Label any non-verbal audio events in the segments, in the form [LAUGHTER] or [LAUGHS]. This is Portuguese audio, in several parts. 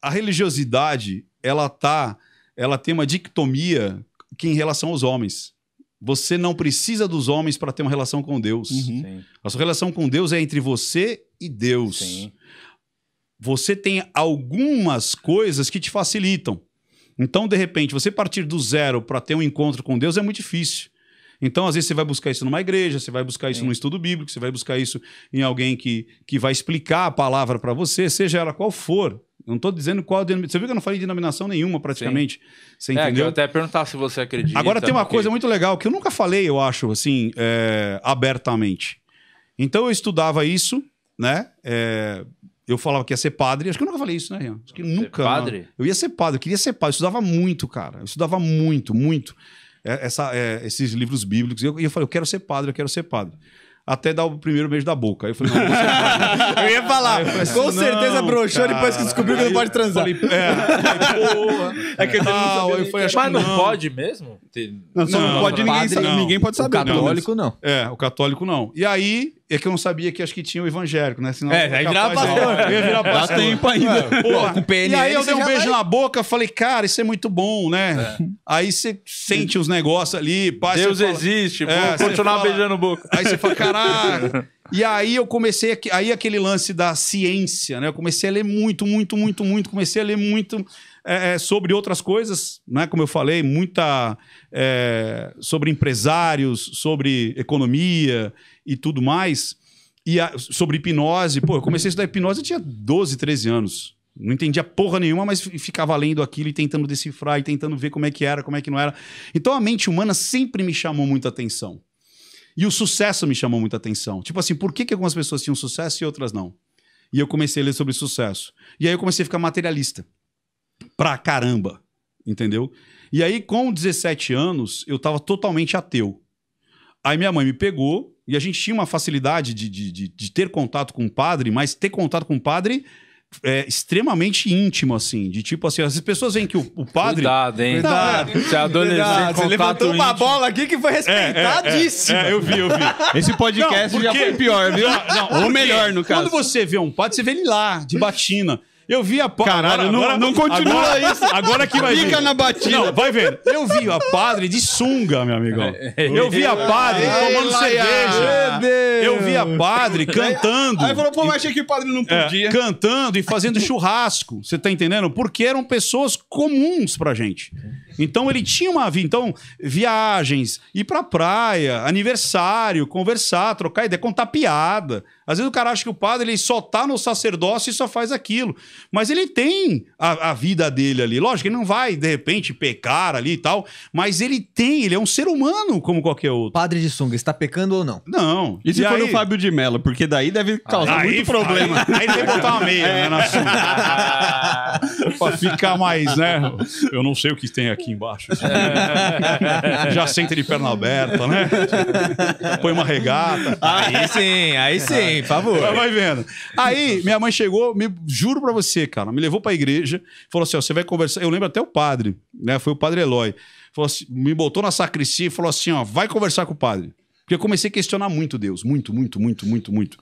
a religiosidade, ela tá, ela tem uma dicotomia que em relação aos homens. Você não precisa dos homens para ter uma relação com Deus. Uhum. A sua relação com Deus é entre você e Deus. Sim. Você tem algumas coisas que te facilitam. Então, de repente, você partir do zero para ter um encontro com Deus é muito difícil. Então, às vezes, você vai buscar isso numa igreja, você vai buscar isso Sim. num estudo bíblico, você vai buscar isso em alguém que, que vai explicar a palavra para você, seja ela qual for. Não estou dizendo qual denominação. Você viu que eu não falei de denominação nenhuma praticamente. sem Você é, entendeu? É, eu até perguntar se você acredita. Agora tem uma coisa muito legal que eu nunca falei, eu acho, assim, é, abertamente. Então eu estudava isso, né? É, eu falava que ia ser padre. Acho que eu nunca falei isso, né, Rian? Acho que nunca. Padre? Não. Eu ia ser padre, eu queria ser padre. Eu estudava muito, cara. Eu estudava muito, muito. É, essa, é, esses livros bíblicos. E eu, eu falei, eu quero ser padre, eu quero ser padre até dar o primeiro beijo da boca. Aí eu falei, não, não [LAUGHS] Eu ia falar, eu falei, assim, com certeza broxou depois que descobriu que não pode transar. Falei, é, porra. [LAUGHS] É que eu não ah, sabia eu falei, Mas não pode mesmo? Não, só não, pode ninguém saber. Ninguém pode saber. O católico não. É, o católico não. E aí é que eu não sabia que acho que tinha o evangélico, né? Senão é, aí virar pastor. Eu ia virar pastor. Dá tempo ainda. É, Pô, com PNL, e aí eu dei um beijo vai... na boca, falei, cara, isso é muito bom, né? É. Aí você sente os negócios ali. Pá, Deus fala, existe, é, vou continuar fala, beijando boca. Aí você fala, caraca. [LAUGHS] E aí eu comecei, aí aquele lance da ciência, né? Eu comecei a ler muito, muito, muito, muito, comecei a ler muito é, é, sobre outras coisas, né? Como eu falei, muita é, sobre empresários, sobre economia e tudo mais. E a, sobre hipnose, pô, eu comecei a estudar hipnose, eu tinha 12, 13 anos. Não entendia porra nenhuma, mas ficava lendo aquilo e tentando decifrar e tentando ver como é que era, como é que não era. Então a mente humana sempre me chamou muita atenção. E o sucesso me chamou muita atenção. Tipo assim, por que, que algumas pessoas tinham sucesso e outras não? E eu comecei a ler sobre sucesso. E aí eu comecei a ficar materialista. Pra caramba. Entendeu? E aí, com 17 anos, eu tava totalmente ateu. Aí minha mãe me pegou e a gente tinha uma facilidade de, de, de, de ter contato com o padre, mas ter contato com o padre é, extremamente íntimo, assim. De tipo assim, as pessoas veem que o, o padre. Cuidado, hein? É, Cuidado. é. Se Você levantou íntimo. uma bola aqui que foi é, é, respeitadíssima. É, é eu vi, eu vi. [LAUGHS] Esse podcast não, porque... já foi pior, viu? Não, não, Ou melhor, no caso. Quando você vê um padre, você vê ele lá, de batina. Eu vi a padre. Caralho, agora, não, não continua agora, isso. Agora que vai. Fica na batida. Não, vai vendo. Eu vi a padre de sunga, meu amigo [LAUGHS] Eu vi a padre tomando cerveja via padre [LAUGHS] cantando. Aí falou, pô, mas achei que padre não é, podia. É, cantando e fazendo [LAUGHS] churrasco, você tá entendendo? Porque eram pessoas comuns pra gente. Então ele tinha uma vida. Então, viagens, ir pra praia, aniversário, conversar, trocar ideia, contar piada. Às vezes o cara acha que o padre ele só tá no sacerdócio e só faz aquilo. Mas ele tem a, a vida dele ali. Lógico, ele não vai, de repente, pecar ali e tal, mas ele tem, ele é um ser humano como qualquer outro. Padre de sunga, está pecando ou não? Não. E se e for aí... o Fábio de Mello? Porque daí deve causar aí, muito problema. Aí, aí deve botar uma meia, né, na [LAUGHS] sunga. [LAUGHS] pra ficar mais, né? Eu não sei o que tem aqui aqui embaixo. Assim. Já senta de perna aberta, né? Põe uma regata. Aí sim, aí sim, por favor. Vai vendo. Aí minha mãe chegou, me juro para você, cara, me levou para a igreja, falou assim: ó, você vai conversar. Eu lembro até o padre, né? Foi o padre Eloy. Assim, me botou na sacristia e falou assim: ó, vai conversar com o padre. Porque eu comecei a questionar muito Deus, muito, muito, muito, muito, muito.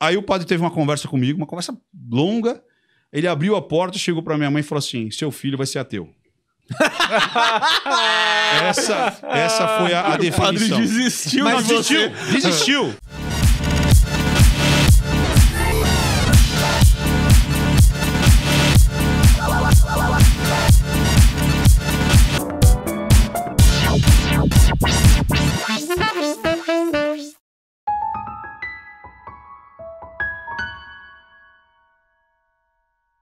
Aí o padre teve uma conversa comigo, uma conversa longa. Ele abriu a porta, chegou para minha mãe e falou assim: seu filho vai ser ateu. [LAUGHS] essa, essa foi a, a definição. O padre desistiu, mas desistiu. Desistiu.